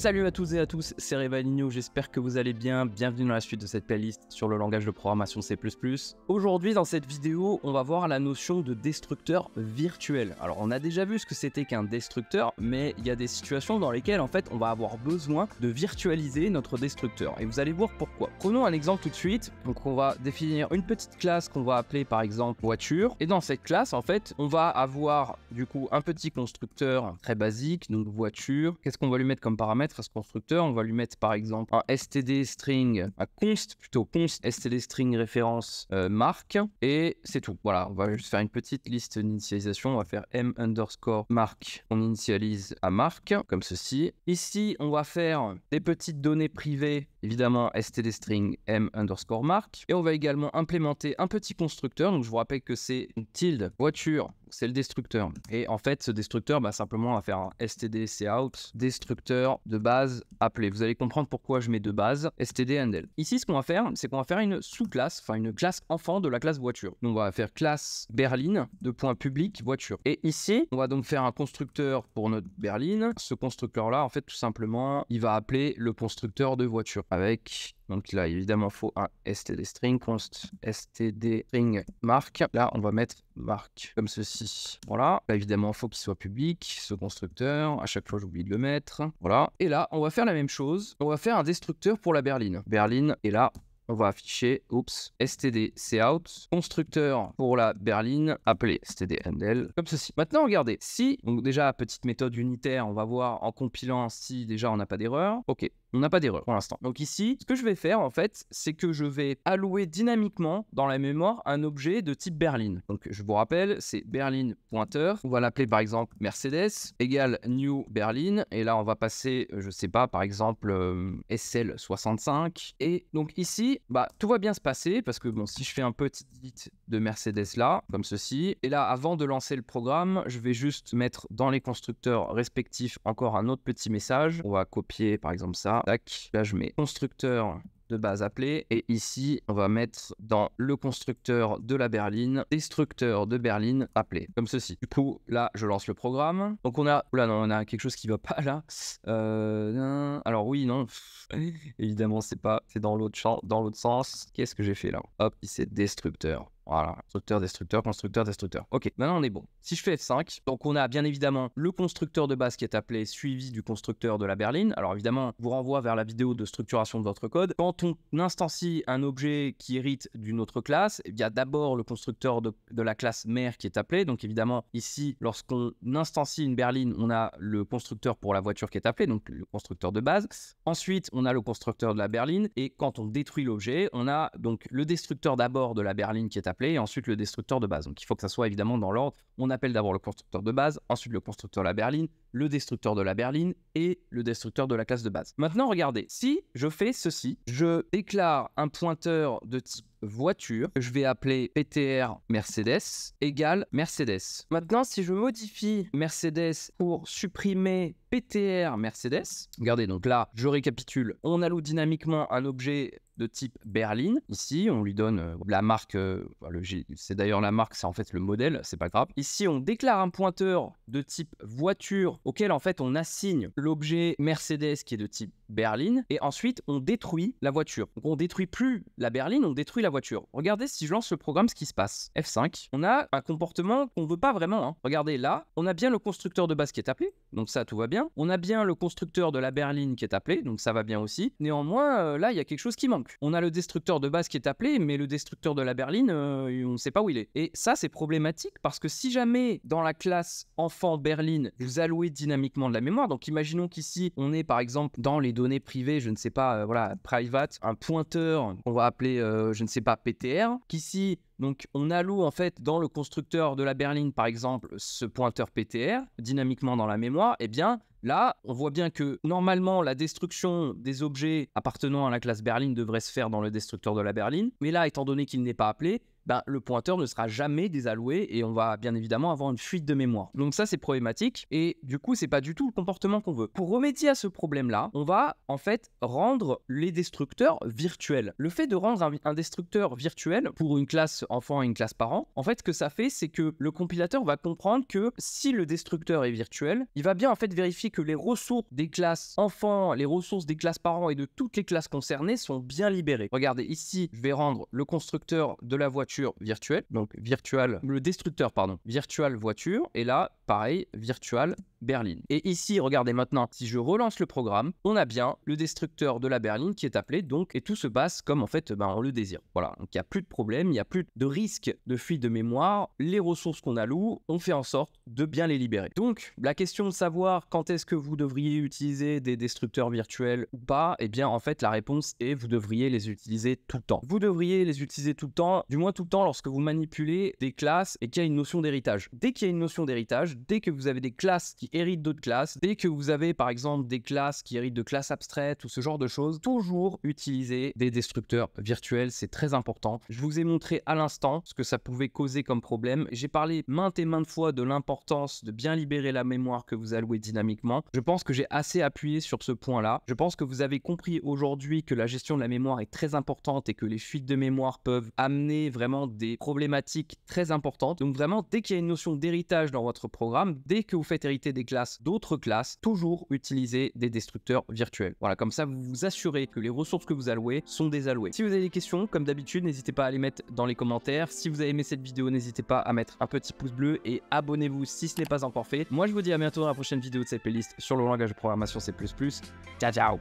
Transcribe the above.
Salut à tous et à tous, c'est Rivalinho, j'espère que vous allez bien, bienvenue dans la suite de cette playlist sur le langage de programmation C++. Aujourd'hui dans cette vidéo, on va voir la notion de destructeur virtuel. Alors on a déjà vu ce que c'était qu'un destructeur, mais il y a des situations dans lesquelles en fait on va avoir besoin de virtualiser notre destructeur. Et vous allez voir pourquoi. Prenons un exemple tout de suite, donc on va définir une petite classe qu'on va appeler par exemple voiture, et dans cette classe en fait on va avoir du coup un petit constructeur très basique, donc voiture, qu'est-ce qu'on va lui mettre comme paramètre à ce constructeur. On va lui mettre par exemple un std string, à const plutôt const std string référence euh, marque et c'est tout. Voilà, on va juste faire une petite liste d'initialisation. On va faire m underscore marque. On initialise à marque comme ceci. Ici, on va faire des petites données privées, évidemment std string m underscore marque et on va également implémenter un petit constructeur. Donc je vous rappelle que c'est une tilde voiture c'est le destructeur. Et en fait, ce destructeur, bah, simplement, on va faire un std cout destructeur de base appelé. Vous allez comprendre pourquoi je mets de base std handle. Ici, ce qu'on va faire, c'est qu'on va faire une sous-classe, enfin une classe enfant de la classe voiture. Donc, on va faire classe berline de point public voiture. Et ici, on va donc faire un constructeur pour notre berline. Ce constructeur-là, en fait, tout simplement, il va appeler le constructeur de voiture avec donc là, évidemment, faut un std string const string marque. Là, on va mettre marque comme ceci. Voilà. Là, évidemment, faut qu'il soit public, ce constructeur. À chaque fois, j'oublie de le mettre. Voilà. Et là, on va faire la même chose. On va faire un destructeur pour la berline. Berline, et là, on va afficher oups, std cout constructeur pour la berline appelé std handle comme ceci. Maintenant regardez, si donc déjà petite méthode unitaire, on va voir en compilant si déjà on n'a pas d'erreur. OK, on n'a pas d'erreur pour l'instant. Donc ici, ce que je vais faire en fait, c'est que je vais allouer dynamiquement dans la mémoire un objet de type berline. Donc je vous rappelle, c'est berline pointer. On va l'appeler par exemple Mercedes égale new berline. Et là, on va passer, je sais pas, par exemple euh, SL65. Et donc ici, bah, tout va bien se passer parce que bon, si je fais un petit de Mercedes là, comme ceci. Et là, avant de lancer le programme, je vais juste mettre dans les constructeurs respectifs encore un autre petit message. On va copier par exemple ça. Tac. Là, je mets constructeur de base appelé Et ici, on va mettre dans le constructeur de la berline, destructeur de berline appelé, comme ceci. Du coup, là, je lance le programme. Donc on a, là non, on a quelque chose qui va pas là. Euh, alors oui, non, évidemment, c'est pas, c'est dans l'autre dans l'autre sens. Qu'est-ce que j'ai fait là Hop, c'est destructeur. Voilà, constructeur, destructeur, constructeur, destructeur. Ok, maintenant on est bon. Si je fais F5, donc on a bien évidemment le constructeur de base qui est appelé suivi du constructeur de la berline. Alors évidemment, je vous renvoie vers la vidéo de structuration de votre code. Quand on instancie un objet qui hérite d'une autre classe, il y a d'abord le constructeur de, de, la classe mère qui est appelé. Donc évidemment, ici, lorsqu'on instancie une berline, on a le constructeur pour la voiture qui est appelé, donc le constructeur de base. Ensuite, on a le constructeur de la berline. Et quand on détruit l'objet, on a donc le destructeur d'abord de la berline qui est appelé et ensuite le destructeur de base. Donc il faut que ça soit évidemment dans l'ordre. On appelle d'abord le constructeur de base, ensuite le constructeur la berline, le destructeur de la berline et le destructeur de la classe de base. Maintenant, regardez, si je fais ceci, je déclare un pointeur de type voiture, je vais appeler PTR Mercedes égale Mercedes. Maintenant, si je modifie Mercedes pour supprimer PTR Mercedes, regardez, donc là, je récapitule, on alloue dynamiquement un objet de type berline. Ici, on lui donne euh, la marque, euh, c'est d'ailleurs la marque, c'est en fait le modèle, c'est pas grave. Ici, on déclare un pointeur de type voiture auquel en fait on assigne l'objet Mercedes qui est de type berline et ensuite on détruit la voiture. Donc on détruit plus la berline, on détruit la voiture. Regardez si je lance le programme ce qui se passe. F5, on a un comportement qu'on veut pas vraiment. Hein. Regardez là, on a bien le constructeur de base qui est appelé, donc ça tout va bien. On a bien le constructeur de la berline qui est appelé, donc ça va bien aussi. Néanmoins, euh, là, il y a quelque chose qui manque. On a le destructeur de base qui est appelé, mais le destructeur de la berline, euh, on ne sait pas où il est. Et ça, c'est problématique parce que si jamais dans la classe enfant berline, vous allouez dynamiquement de la mémoire, donc imaginons qu'ici, on est par exemple dans les données privées, je ne sais pas, euh, voilà, private, un pointeur qu'on va appeler, je ne sais pas, PTR, qu'ici, donc on alloue en fait dans le constructeur de la berline par exemple ce pointeur PTR dynamiquement dans la mémoire, et eh bien là on voit bien que normalement la destruction des objets appartenant à la classe berline devrait se faire dans le destructeur de la berline, mais là étant donné qu'il n'est pas appelé, ben, le pointeur ne sera jamais désalloué et on va bien évidemment avoir une fuite de mémoire. Donc ça c'est problématique et du coup c'est pas du tout le comportement qu'on veut. Pour remédier à ce problème-là, on va en fait rendre les destructeurs virtuels. Le fait de rendre un, un destructeur virtuel pour une classe enfant et une classe parent, en fait ce que ça fait c'est que le compilateur va comprendre que si le destructeur est virtuel, il va bien en fait vérifier que les ressources des classes enfants, les ressources des classes parents et de toutes les classes concernées sont bien libérées. Regardez ici, je vais rendre le constructeur de la voiture virtuelle, donc virtual, le destructeur, pardon, virtual voiture, et là, pareil, virtual berline. Et ici, regardez maintenant, si je relance le programme, on a bien le destructeur de la berline qui est appelé donc, et tout se passe comme en fait ben, on le désire. Voilà, donc il n'y a plus de problème, il n'y a plus de risque de fuite de mémoire, les ressources qu'on alloue, on fait en sorte de bien les libérer. Donc, la question de savoir quand est-ce que vous devriez utiliser des destructeurs virtuels ou pas, et eh bien en fait la réponse est vous devriez les utiliser tout le temps. Vous devriez les utiliser tout le temps, du moins tout le temps lorsque vous manipulez des classes et qu'il y a une notion d'héritage. Dès qu'il y a une notion d'héritage, dès que vous avez des classes qui hérite d'autres classes. Dès que vous avez par exemple des classes qui héritent de classes abstraites ou ce genre de choses, toujours utiliser des destructeurs virtuels, c'est très important. Je vous ai montré à l'instant ce que ça pouvait causer comme problème. J'ai parlé maintes et maintes fois de l'importance de bien libérer la mémoire que vous allouez dynamiquement. Je pense que j'ai assez appuyé sur ce point-là. Je pense que vous avez compris aujourd'hui que la gestion de la mémoire est très importante et que les fuites de mémoire peuvent amener vraiment des problématiques très importantes. Donc vraiment, dès qu'il y a une notion d'héritage dans votre programme, dès que vous faites hériter des classes d'autres classes, toujours utiliser des destructeurs virtuels. Voilà, comme ça, vous vous assurez que les ressources que vous allouez sont désallouées. Si vous avez des questions, comme d'habitude, n'hésitez pas à les mettre dans les commentaires. Si vous avez aimé cette vidéo, n'hésitez pas à mettre un petit pouce bleu et abonnez-vous si ce n'est pas encore fait. Moi, je vous dis à bientôt dans la prochaine vidéo de cette playlist sur le langage de programmation C++. Ciao, ciao